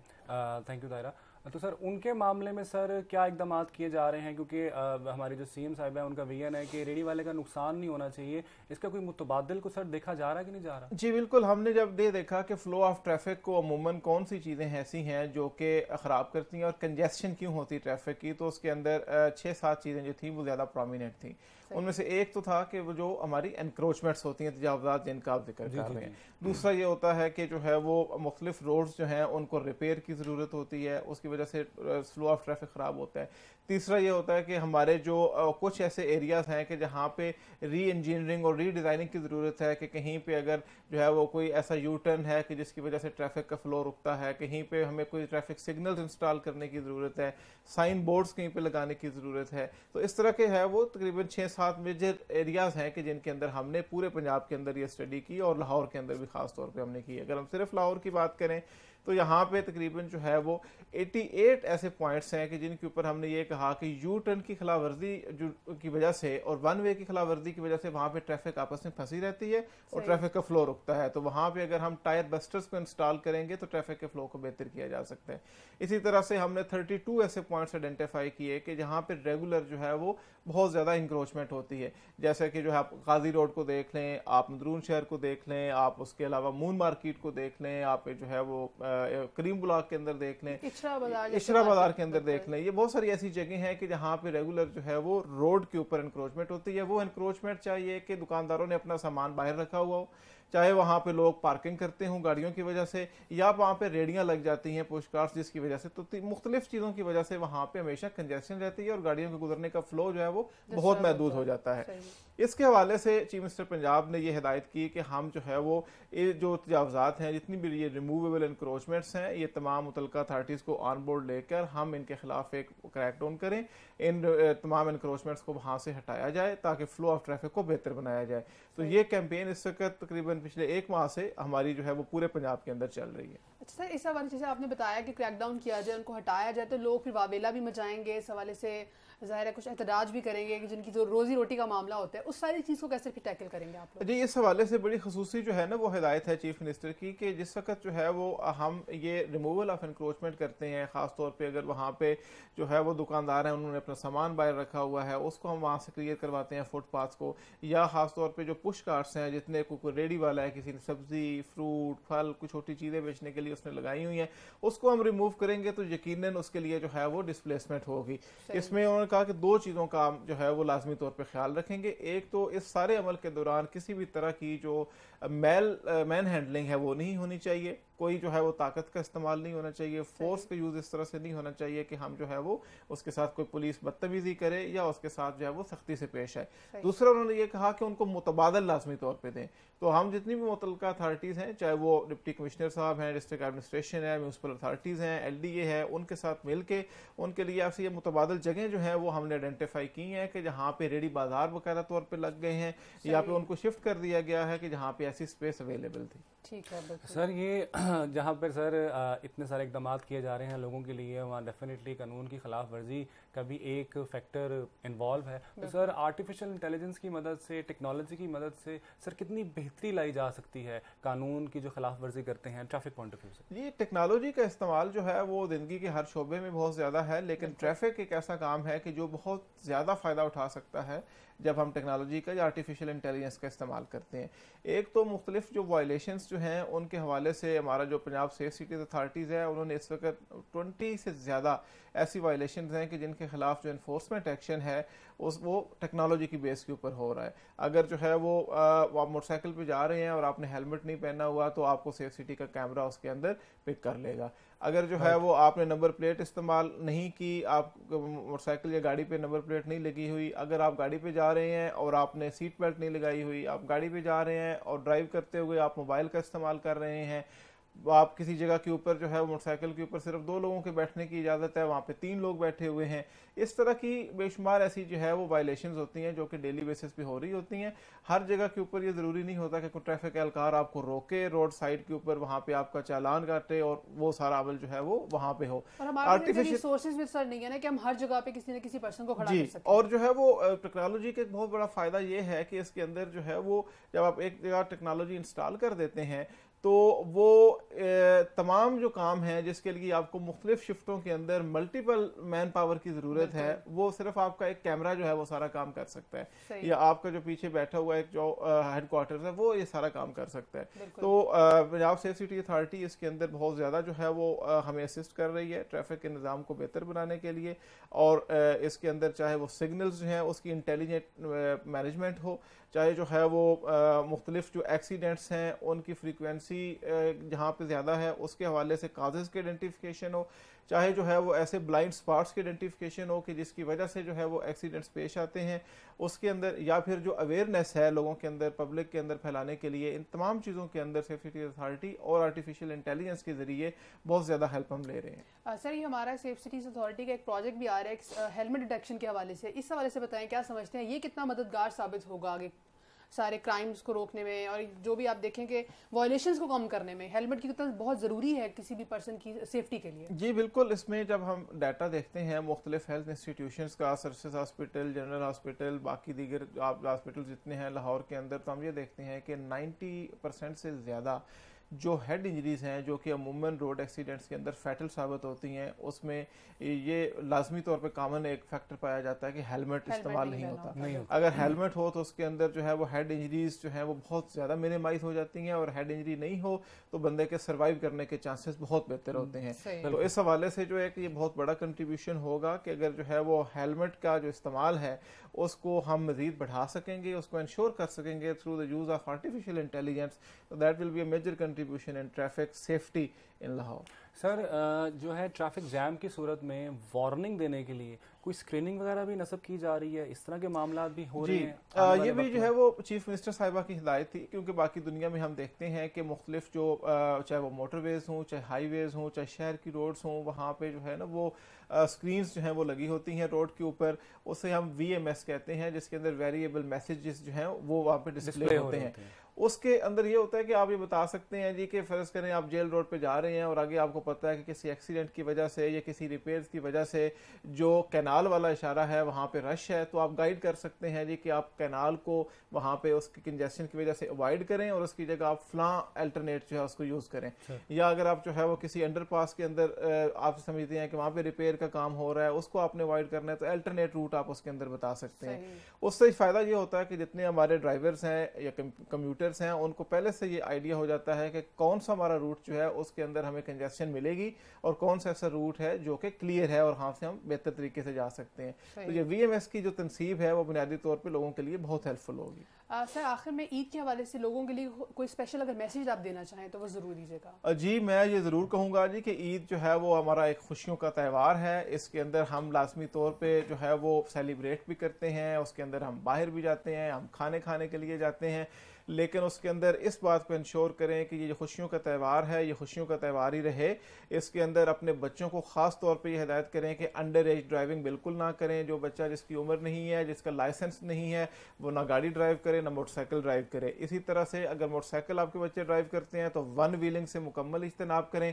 थैंक यू दायरा तो सर उनके मामले में सर क्या इकदाम किए जा रहे हैं क्योंकि हमारे जो सीएम साहब हैं उनका विजन है कि रेडी वाले का नुकसान नहीं होना चाहिए इसका कोई मुतबादल को सर देखा जा रहा है कि नहीं जा रहा जी बिल्कुल हमने जब ये देखा कि फ्लो ऑफ ट्रैफिक को अमूमन कौन सी चीज़ें ऐसी हैं जो कि ख़राब करती हैं और कंजेशन क्यों होती है ट्रैफिक की तो उसके अंदर छः सात चीज़ें जो थी वो ज़्यादा प्रोमिनेंट थी उनमें से एक तो था कि वो जो हमारी इनक्रोचमेंट्स होती हैं तजावजात जिनका आप जिक्र कर रहे हैं दूसरा ये होता है कि जो है वो मुख्तलिफ रोड्स जो हैं उनको रिपेयर की ज़रूरत होती है उसकी वजह से स्लो ऑफ ट्रैफिक ख़राब होता है तीसरा ये होता है कि हमारे जो कुछ ऐसे एरियाज़ हैं कि जहाँ पे री इंजीनियरिंग और री डिज़ाइनिंग की ज़रूरत है कि कहीं पे अगर जो है वो कोई ऐसा यू टर्न है कि जिसकी वजह से ट्रैफिक का फ्लो रुकता है कहीं पे हमें कोई ट्रैफिक सिग्नल इंस्टॉल करने की ज़रूरत है साइन बोर्ड्स कहीं पर लगाने की ज़रूरत है तो इस तरह के है वो तकरीबन छः सात मेजर एरियाज़ हैं कि जिनके अंदर हमने पूरे पंजाब के अंदर ये स्टडी की और लाहौर के अंदर भी ख़ास तौर पर हमने की अगर हम सिर्फ लाहौर की बात करें तो यहाँ पे तकरीबन जो है वो 88 ऐसे पॉइंट्स हैं कि जिनके ऊपर हमने ये कहा कि यू टर्न की खिलाफ वर्जी की वजह से और वन वे की खिलाफ वर्जी की वजह से वहाँ पे ट्रैफिक आपस में फंसी रहती है और ट्रैफिक का फ्लो रुकता है तो वहाँ पे अगर हम टायर बस्टर्स को इंस्टॉल करेंगे तो ट्रैफिक के फ्लो को बेहतर किया जा सकता है इसी तरह से हमने थर्टी ऐसे पॉइंट्स आइडेंटिफाई किए कि जहाँ पर रेगुलर जो है वो बहुत ज़्यादा इंक्रोचमेंट होती है जैसे कि जो है आप गाजी रोड को देख लें आप मदरून शहर को देख लें आप उसके अलावा मून मार्केट को देख लें आप जो है वो करीम ब्लॉक के अंदर देख लें इशरा बाजार के अंदर देख लें ये बहुत सारी ऐसी जगह हैं कि जहाँ पे रेगुलर जो है वो रोड के ऊपर इंक्रोचमेंट होती है वो इंक्रोचमेंट चाहिए कि दुकानदारों ने अपना सामान बाहर रखा हुआ हो चाहे वहाँ पे लोग पार्किंग करते हों गाड़ियों की वजह से या वहाँ पे रेडियाँ लग जाती हैं पुश कार्स जिसकी वजह से तो मुख्तलिफ चीज़ों की वजह से वहाँ पे हमेशा कंजेशन रहती है और गाड़ियों के गुजरने का फ्लो जो है वो बहुत महदूद हो जाता है इसके हवाले से चीफ मिनिस्टर पंजाब ने यह हिदायत की कि हम जो है वो ये जो तजावजात हैं जितनी भी ये रिमूवेबल इंक्रोचमेंट्स हैं ये तमाम मुतलका अथार्टीज़ को ऑन बोर्ड लेकर हम इनके खिलाफ एक क्रैक डाउन करें इन तमाम इंक्रोचमेंट्स को वहाँ से हटाया जाए ताकि फ़्लो ऑफ ट्रैफिक को बेहतर बनाया जाए तो ये कैंपेन इस वक्त तकरीबन पिछले एक माह से हमारी जो है वो पूरे पंजाब के अंदर चल रही है अच्छा सर इस हवाले से आपने बताया कि क्रैकडाउन किया जाए उनको हटाया जाए तो लोग फिर वावेला भी मचाएंगे इस हवाले से ज़ाहिर है कुछ एहतराज भी करेंगे कि जिनकी जो रोज़ी रोटी का मामला होता है उस सारी चीज़ को कैसे फिर टैकल करेंगे आप लोग जी इस हवाले से बड़ी खसूसी जो है ना वो हिदायत है चीफ मिनिस्टर की कि जिस वक्त जो है वो हम ये रिमूवल ऑफ इंक्रोचमेंट करते हैं ख़ास तौर पर अगर वहाँ पर जो है वो दुकानदार हैं उन्होंने अपना सामान बाहर रखा हुआ है उसको हम वहाँ से क्लियर करवाते हैं फुटपाथ को या खासतौर पर जो पुश कार्ट्स हैं जितने को रेडी वाला है किसी ने सब्जी फ्रूट फल कुछ छोटी चीज़ें बेचने के लिए उसने लगाई हुई हैं उसको हम रिमूव करेंगे तो यकीन उसके लिए जो है वो डिसप्लेसमेंट होगी इसमें उन्होंने कहा कि दो चीज़ों का जो है वो लाजमी तौर पर ख्याल रखेंगे एक तो इस सारे अमल के दौरान किसी भी तरह की जो मेल मैन हैंडलिंग है वो नहीं होनी चाहिए कोई जो है वो ताकत का इस्तेमाल नहीं होना चाहिए फोर्स का यूज़ इस तरह से नहीं होना चाहिए कि हम जो है वो उसके साथ कोई पुलिस बदतमीज़ी करे या उसके साथ जो है वो सख्ती से पेश आए दूसरा उन्होंने ये कहा कि उनको मुतबादल लाजमी तौर पर दें तो हम जितनी भी मुतल अथॉरिटीज़ हैं चाहे वो डिप्टी कमिश्नर साहब हैं डिस्ट्रिक्ट एडमिनिस्ट्रेशन है म्यूनसिपल अथॉरिटीज़ हैं एल डी ए है उनके साथ मिल के उनके लिए आपसे ये मुतबादल जगह जो है वो हमने आइडेंटिफाई की हैं कि जहाँ पे रेडी बाजार वगैरह तौर पर लग गए हैं या पे उनको शिफ्ट कर दिया गया है कि जहाँ पे ऐसी स्पेस अवेलेबल थी ठीक है सर ये जहाँ पर सर इतने सारे इकदाम किए जा रहे हैं लोगों के लिए वहाँ डेफिनेटली कानून की खिलाफ वर्जी का भी एक फैक्टर इन्वॉल्व है तो सर आर्टिफिशियल इंटेलिजेंस की मदद से टेक्नोलॉजी की मदद से सर कितनी बेहतरी लाई जा सकती है कानून की जो खिलाफ वर्जी करते हैं ट्रैफिक पॉइंट ऑफ व्यू से ये टेक्नोलॉजी का इस्तेमाल जो है वो ज़िंदगी के हर शोबे में बहुत ज़्यादा है लेकिन ट्रैफिक एक ऐसा काम है कि जो बहुत ज़्यादा फ़ायदा उठा सकता है जब हम टेक्नोलॉजी का या आर्टिफिशियल इंटेलिजेंस का इस्तेमाल करते हैं एक तो मुख्तलिफ जो वायलेशन जो हैं उनके हवाले से हमारा जो पंजाब सेफ सिटीज़ अथॉरिटीज़ है उन्होंने इस वक्त ट्वेंटी से ज़्यादा ऐसी वायलेशन हैं कि जिनके खिलाफ जो इन्फोर्समेंट एक्शन है उस वो टेक्नोलॉजी की बेस के ऊपर हो रहा है अगर जो है वो आप मोटरसाइकिल पर जा रहे हैं और आपने हेलमेट नहीं पहना हुआ तो आपको सेफ सिटी का कैमरा उसके अंदर पिक कर लेगा अगर जो है वो आपने नंबर प्लेट इस्तेमाल नहीं की आप मोटरसाइकिल या गाड़ी पे नंबर प्लेट नहीं लगी हुई अगर आप गाड़ी पे जा रहे हैं और आपने सीट बेल्ट नहीं लगाई हुई आप गाड़ी पे जा रहे हैं और ड्राइव करते हुए आप मोबाइल का इस्तेमाल कर रहे हैं आप किसी जगह के ऊपर जो है मोटरसाइकिल के ऊपर सिर्फ दो लोगों के बैठने की इजाज़त है वहाँ पे तीन लोग बैठे हुए हैं इस तरह की बेशुमार ऐसी जो है वो वायलेशन होती हैं जो कि डेली बेसिस पे हो रही होती हैं हर जगह के ऊपर ये ज़रूरी नहीं होता कि कोई ट्रैफिक एहलकार आपको रोके रोड साइड के ऊपर वहाँ पे आपका चालान काटे और वो सारा अमल जो है वो वहाँ पे हो आर्टिफिशियल सर नहीं है ना कि हम हर जगह पे किसी न किसी पर्सन को खड़ा सकते और जो है वो टेक्नोलॉजी का एक बहुत बड़ा फ़ायदा ये है कि इसके अंदर जो है वो जब आप एक जगह टेक्नोलॉजी इंस्टॉल कर देते हैं तो वो तमाम जो काम हैं जिसके लिए आपको मुख्तलिफ शिफ्टों के अंदर मल्टीपल मैन पावर की ज़रूरत है वो सिर्फ आपका एक कैमरा जो है वो सारा काम कर सकता है या आपका जो पीछे बैठा हुआ एक जो हेड क्वार्टर है वो ये सारा काम कर सकता है तो पंजाब सेफ सिटी अथॉरिटी इसके अंदर बहुत ज़्यादा जो है वो आ, हमें असिस्ट कर रही है ट्रैफिक के निज़ाम को बेहतर बनाने के लिए और आ, इसके अंदर चाहे वो सिग्नल जो हैं उसकी इंटेलिजेंट मैनेजमेंट हो चाहे जो है वो मुख्तलिफ जो एक्सीडेंट्स हैं उनकी फ्रीकुनसी सी जहाँ पे ज़्यादा है उसके हवाले से काजेज़ के आइडेंटिफिकेशन हो चाहे जो है वो ऐसे ब्लाइंड स्पॉट्स के आइडेंटिफिकेशन हो कि जिसकी वजह से जो है वो एक्सीडेंट्स पेश आते हैं उसके अंदर या फिर जो अवेयरनेस है लोगों के अंदर पब्लिक के अंदर फैलाने के लिए इन तमाम चीज़ों के अंदर सेफ्टी अथॉरिटी और आर्टिफिशियल इंटेलिजेंस के ज़रिए बहुत ज़्यादा हेल्प हम ले रहे हैं सर ये हमारा सेफ सिटीज़ अथॉरिटी का एक प्रोजेक्ट भी आ रहा है हेलमेट डिटेक्शन के हवाले से इस हवाले से बताएं क्या समझते हैं ये कितना मददगार साबित होगा आगे सारे क्राइम्स को रोकने में और जो भी आप देखेंगे वॉयलेशन को कम करने में हेलमेट की कितना तो बहुत ज़रूरी है किसी भी पर्सन की सेफ्टी के लिए जी बिल्कुल इसमें जब हम डाटा देखते हैं मुख्तलिफ हेल्थ इंस्टीट्यूशन का सर्विस हॉस्पिटल जनरल हॉस्पिटल बाकी दीगर आप हॉस्पिटल जितने हैं लाहौर के अंदर तो हम ये देखते हैं कि नाइन्टी परसेंट से ज़्यादा जो हेड इंजरीज़ हैं जो कि अमूमन रोड एक्सीडेंट्स के अंदर फैटल साबित होती हैं उसमें ये लाजमी तौर पे कामन एक फैक्टर पाया जाता है कि हेलमेट इस्तेमाल नहीं, नहीं होता नहीं होता। अगर हेलमेट हो तो उसके अंदर जो है वो हेड इंजरीज जो है वो बहुत ज़्यादा मिनिमाइज हो जाती हैं और हेड इंजरी नहीं हो तो बंदे के सर्वाइव करने के चांसेस बहुत बेहतर हम्म, होते हैं तो इस हवाले से जो है कि ये बहुत बड़ा कंट्रीब्यूशन होगा कि अगर जो है वो हेलमेट का जो इस्तेमाल है उसको हम मज़ीद बढ़ा सकेंगे उसको इंश्योर कर सकेंगे through the use of artificial intelligence that will be a major country contribution and traffic safety in Lahore sir जो है ट्रैफिक जैम की सूरत में वार्निंग देने के लिए कोई स्क्रीनिंग वगैरह भी नसब की जा रही है इस तरह के मामला भी हो रहे हैं ये भी जो है वो चीफ मिनिस्टर साहिबा की हिदायत थी क्योंकि बाकी दुनिया में हम देखते हैं कि मुख्तलिफ जो चाहे वो मोटरवेज हों चाहे हाईवेज़ हों चाहे शहर की रोड्स हों वहाँ पे जो है ना वो स्क्रीन जो हैं वो लगी होती हैं रोड के ऊपर उसे हम वी कहते हैं जिसके अंदर वेरिएबल मैसेज जो हैं वो वहाँ पे डिस्प्ले होते हैं उसके अंदर ये होता है कि आप ये बता सकते हैं जी कि फ़र्ज़ करें आप जेल रोड पे जा रहे हैं और आगे आपको पता है कि किसी एक्सीडेंट की वजह से या किसी रिपेयर्स की वजह से जो कैनाल वाला इशारा है वहाँ पे रश है तो आप गाइड कर सकते हैं जी कि आप कैनाल को वहाँ पे उसकी कंजेशन की वजह से अवॉइड करें और उसकी जगह आप फ्लां अल्टरनेट जो है उसको यूज़ करें अच्छा। या अगर आप जो है वो किसी अंडर के अंदर आप समझते हैं कि वहाँ पर रिपेयर का काम हो रहा है उसको आपने अवॉइड करना है तो अल्टरनेट रूट आप उसके अंदर बता सकते हैं उससे फ़ायदा ये होता है कि जितने हमारे ड्राइवर्स हैं या कंप्यूटर लीडर्स हैं उनको पहले से ये आइडिया हो जाता है कि कौन सा हमारा रूट जो है उसके अंदर हमें कंजेशन मिलेगी और कौन सा ऐसा रूट है जो कि क्लियर है और वहाँ से हम बेहतर तरीके से जा सकते हैं तो ये वी की जो तनसीब है वो बुनियादी तौर पर लोगों के लिए बहुत हेल्पफुल होगी सर आखिर में ईद के हवाले से लोगों के लिए कोई स्पेशल अगर मैसेज आप देना चाहें तो वो ज़रूर दीजिएगा जी मैं ये ज़रूर कहूँगा जी कि ईद जो है वो हमारा एक खुशियों का त्यौहार है इसके अंदर हम लाजमी तौर पे जो है वो सेलिब्रेट भी करते हैं उसके अंदर हम बाहर भी जाते हैं हम खाने खाने के लिए जाते हैं लेकिन उसके अंदर इस बात को इंश्योर करें कि ये खुशियों का त्यौहार है ये खुशियों का त्यौहार ही रहे इसके अंदर अपने बच्चों को ख़ास तौर पर यह हदायत करें कि अंडर एज ड्राइविंग बिल्कुल ना करें जो बच्चा जिसकी उम्र नहीं है जिसका लाइसेंस नहीं है वो ना गाड़ी ड्राइव करे ना मोटरसाइकिल ड्राइव करे इसी तरह से अगर मोटरसाइकिल आपके बच्चे ड्राइव करते हैं तो वन व्हीलिंग से मुकम्मल इज्तनाब करें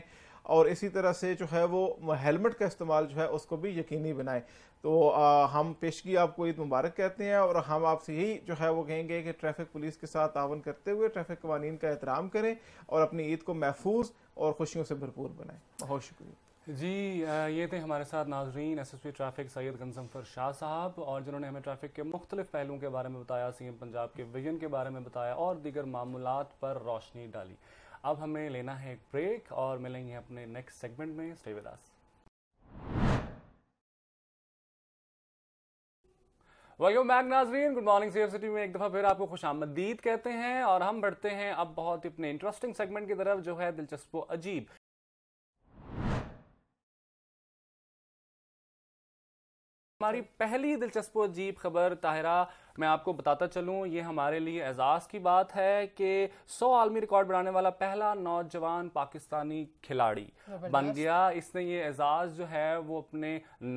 और इसी तरह से जो है वो हेलमेट का इस्तेमाल जो है उसको भी यकीनी बनाएं तो आ, हम पेशगी आपको ईद मुबारक कहते हैं और हम आपसे यही जो है वो कहेंगे कि ट्रैफिक पुलिस के साथ तावन करते हुए ट्रैफिक कवानीन का एहतराम करें और अपनी ईद को महफूज और खुशियों से भरपूर बनाएं बहुत शुक्रिया जी ये थे हमारे साथ नाजरीन S S P traffic Syed Ghazanfar Shah साहब और जिन्होंने हमें ट्रैफिक के मुख्तलिफ पहलुओं के बारे में बताया सी एम पंजाब के विजन के बारे में बताया और दीगर मामूलत पर रोशनी डाली अब हमें लेना है एक ब्रेक और मिलेंगे अपने नेक्स्ट सेगमेंट में स्टे वेलकम बैक नाजरीन गुड मॉर्निंग सेफ सिटी में एक दफ़ा फिर आपको खुश आमदीद कहते हैं और हम बढ़ते हैं अब बहुत ही अपने इंटरेस्टिंग सेगमेंट की तरफ जो है दिलचस्प अजीब हमारी पहली दिलचस्प अजीब खबर ताहिरा मैं आपको बताता चलूँ ये हमारे लिए एजाज़ की बात है कि सौ आलमी रिकॉर्ड बनाने वाला पहला नौजवान पाकिस्तानी खिलाड़ी बन गया इसने ये एजाज़ जो है वो अपने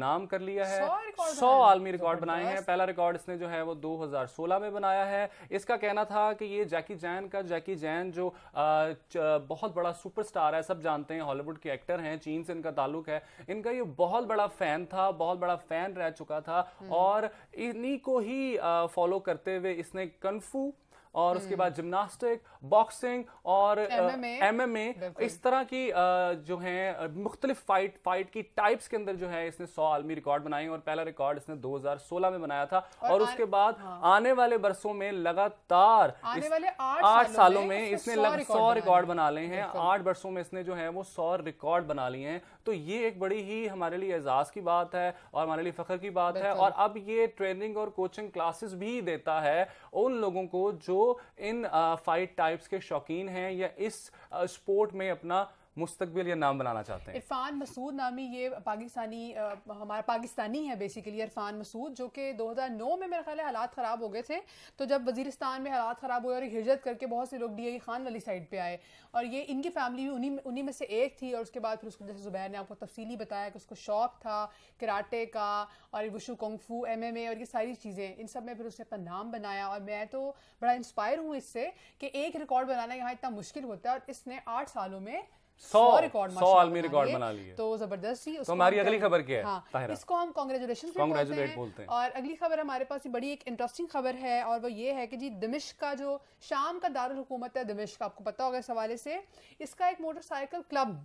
नाम कर लिया है सौ आलमी रिकॉर्ड बनाए हैं पहला रिकॉर्ड इसने जो है वो 2016 में बनाया है इसका कहना था कि ये जैकी जैन का जैकी जैन जो बहुत बड़ा सुपरस्टार है सब जानते हैं हॉलीवुड के एक्टर हैं चीन से इनका ताल्लुक है इनका ये बहुत बड़ा फैन था बहुत बड़ा फैन रह चुका था हम्म। और इन्हीं को ही फॉलो करते हुए इसने कन्फू और उसके हम्म। बाद जिमनास्टिक बॉक्सिंग और एम एम ए इस तरह की uh, जो है uh, मुख्तलिफ फाइट फाइट की टाइप्स के अंदर जो है इसने सौ आलमी रिकॉर्ड बनाई और पहला रिकॉर्ड इसने 2016 में बनाया था और, और उसके बाद हाँ। आने वाले बरसों में लगातार आठ सालों में इसने सौ रिकॉर्ड बना लिए हैं आठ बरसों में इसने जो है वो सौ रिकॉर्ड बना लिए हैं तो ये एक बड़ी ही हमारे लिए एजाज की बात है और हमारे लिए फ़ख्र की बात है और अब ये ट्रेनिंग और कोचिंग क्लासेस भी देता है उन लोगों को जो इन फाइट टाइप्स के शौकीन हैं या इस स्पोर्ट में अपना मुस्तबिल या नाम बनाना चाहते हैं इरफान मसूद नामी ये पाकिस्तानी हमारा पाकिस्तानी है बेसिकली इरफान मसूद जो कि 2009 में मेरे ख्याल हालात ख़राब हो गए थे तो जब वजीरस्तान में हालात ख़राब हुए और हिजरत करके बहुत से लोग डी e खान वाली साइड पर आए और ये इनकी फैमिली भी उन्हीं उन्हीं में से एक थी और उसके बाद फिर उसको जैसे जुबैर ने आपको तफसीली बताया कि उसको शौक था कराटे का और wushu kung fu M M A और ये सारी चीज़ें इन सब में फिर उसने अपना नाम बनाया और मैं तो बड़ा इंस्पायर हूँ इससे कि एक रिकॉर्ड बनाना यहाँ इतना मुश्किल होता है और इसने आठ सालों में तो, तो हम कॉन्ग्रेचुलेशन हाँ, और अगली खबर हमारे पास बड़ी एक इंटरेस्टिंग खबर है और वो ये है कि जी का जो शाम का दारुल हुकूमत है आपको पता होगा इस हवाले से इसका एक मोटरसाइकिल क्लब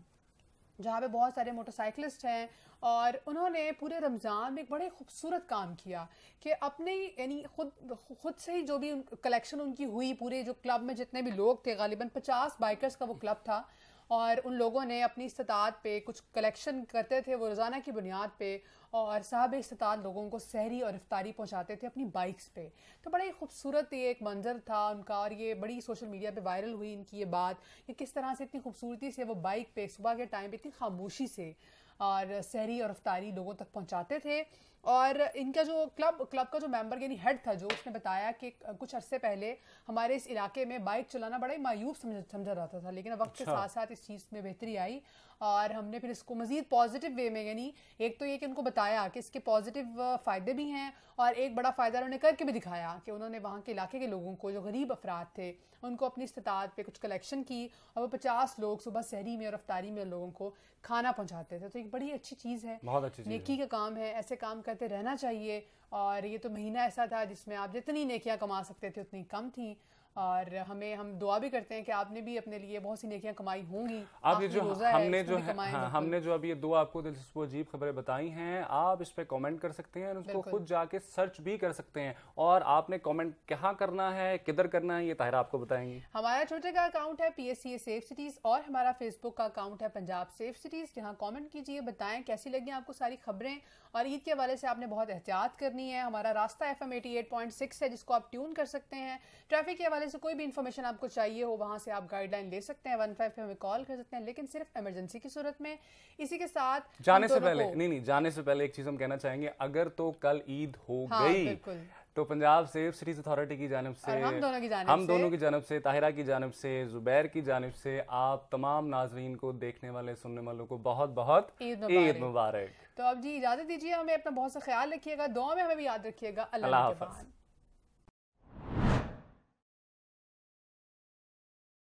जहाँ पे बहुत सारे मोटरसाइकिलिस्ट हैं और उन्होंने पूरे रमज़ान में एक बड़े खूबसूरत काम किया कि अपने यानी खुद खुद से ही जो भी कलेक्शन उनकी हुई पूरे जो क्लब में जितने भी लोग थे गालिबा पचास बाइकर्स का वो क्लब था और उन लोगों ने अपनी इस्तात पे कुछ कलेक्शन करते थे वो रोज़ाना की बुनियाद पे और साहब इस्तात लोगों को सहरी और रफ्तारी पहुंचाते थे अपनी बाइक्स पे तो बड़ा ही खूबसूरत ये एक मंजर था उनका और ये बड़ी सोशल मीडिया पे वायरल हुई इनकी ये बात कि किस तरह से इतनी खूबसूरती से वो बाइक पे सुबह के टाइम पे इतनी खामोशी से और सहरी और रफ्तारी लोगों तक पहुंचाते थे और इनका जो क्लब क्लब का जो मेंबर यानी हेड था जो उसने बताया कि कुछ अरसे पहले हमारे इस इलाके में बाइक चलाना बड़ा ही मायूब समझ समझा जाता था लेकिन वक्त के अच्छा। साथ साथ इस चीज़ में बेहतरी आई और हमने फिर इसको मजीद पॉजिटिव वे में यानी एक तो ये कि उनको बताया कि इसके पॉजिटिव फ़ायदे भी हैं और एक बड़ा फ़ायदा उन्होंने करके भी दिखाया कि उन्होंने वहाँ के इलाके के लोगों को जो गरीब अफराद थे उनको अपनी इस्तात पर कुछ कलेक्शन की और वो पचास लोग सुबह शहरी में और रफ्तारी में लोगों को खाना पहुंचाते थे तो एक बड़ी अच्छी चीज़ है बहुत अच्छी नेकी का काम है ऐसे काम करते रहना चाहिए और ये तो महीना ऐसा था जिसमें आप जितनी नेकियां कमा सकते थे उतनी कम थी और हमें हम दुआ भी करते हैं कि आपने भी अपने लिए बहुत सी नेकियां कमाई होंगी आप ये जो हमने जो है, हाँ, हमने जो अभी ये दो आपको दिलचस्प अजीब खबरें बताई हैं आप इस पर कमेंट कर सकते हैं और उसको खुद जाके सर्च भी कर सकते हैं और आपने कमेंट कहाँ करना है किधर करना है ये ताहिरा आपको बताएंगी हमारा ट्विटर का अकाउंट है P S C safe cities और हमारा फेसबुक का अकाउंट है पंजाब सेफ सिटीज़ जहाँ कॉमेंट कीजिए बताएं कैसी लगी आपको सारी खबरें और ईद के हवाले से आपने बहुत एहतियात करनी है हमारा रास्ता एफ एम है जिसको आप ट्यून कर सकते हैं ट्रैफिक के हवाले से कोई भी इन्फॉर्मेशन आपको चाहिए हो वहाँ से आप गाइडलाइन ले सकते हैं वन फाइव पे हमें कॉल कर सकते हैं लेकिन सिर्फ इमरजेंसी की सूरत में इसी के साथ जाने से पहले नहीं नहीं जाने से पहले एक चीज हम कहना चाहेंगे अगर तो कल ईद हो हाँ, गई तो पंजाब सेफ सिटीज अथॉरिटी की जानब से हम दोनों की जानब से, ताहिरा की जानब से जुबैर की जानब से आप तमाम नाजरीन को देखने वाले सुनने वालों को बहुत बहुत ईद मुबारक तो अब जी इजाजत दीजिए हमें अपना बहुत सा ख्याल रखिएगा दो में हमें भी याद रखिएगा अल्लाह हाफिज़